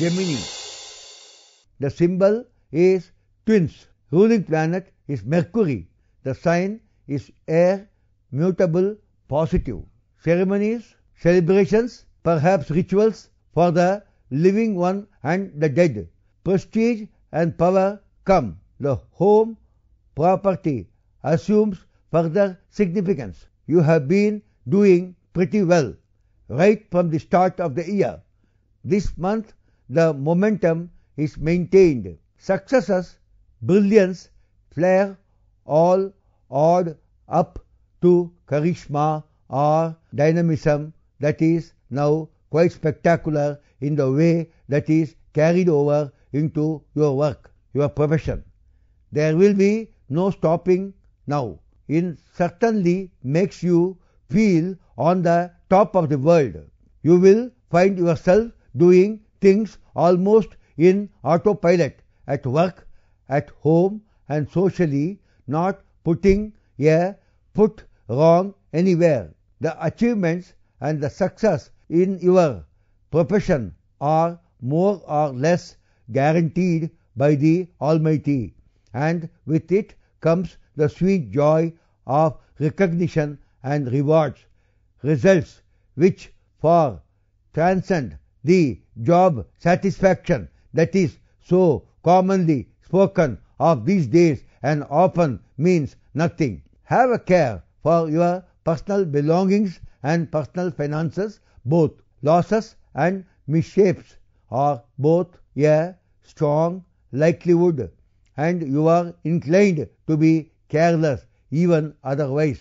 Gemini. The symbol is twins. Ruling planet is Mercury. The sign is air, mutable, positive. Ceremonies, celebrations, perhaps rituals for the living one and the dead. Prestige and power come. The home property assumes further significance. You have been doing pretty well right from the start of the year. This month the momentum is maintained. Successes, brilliance, flair, all add up to charisma or dynamism that is now quite spectacular in the way that is carried over into your work, your profession. There will be no stopping now. It certainly makes you feel on the top of the world. You will find yourself doing things almost in autopilot at work, at home, and socially, not putting a foot wrong anywhere. The achievements and the success in your profession are more or less guaranteed by the Almighty, and with it comes the sweet joy of recognition and rewards, results which far transcend the job satisfaction that is so commonly spoken of these days and often means nothing. Have a care for your personal belongings and personal finances, both losses and misshapes are both a strong likelihood, and you are inclined to be careless even otherwise.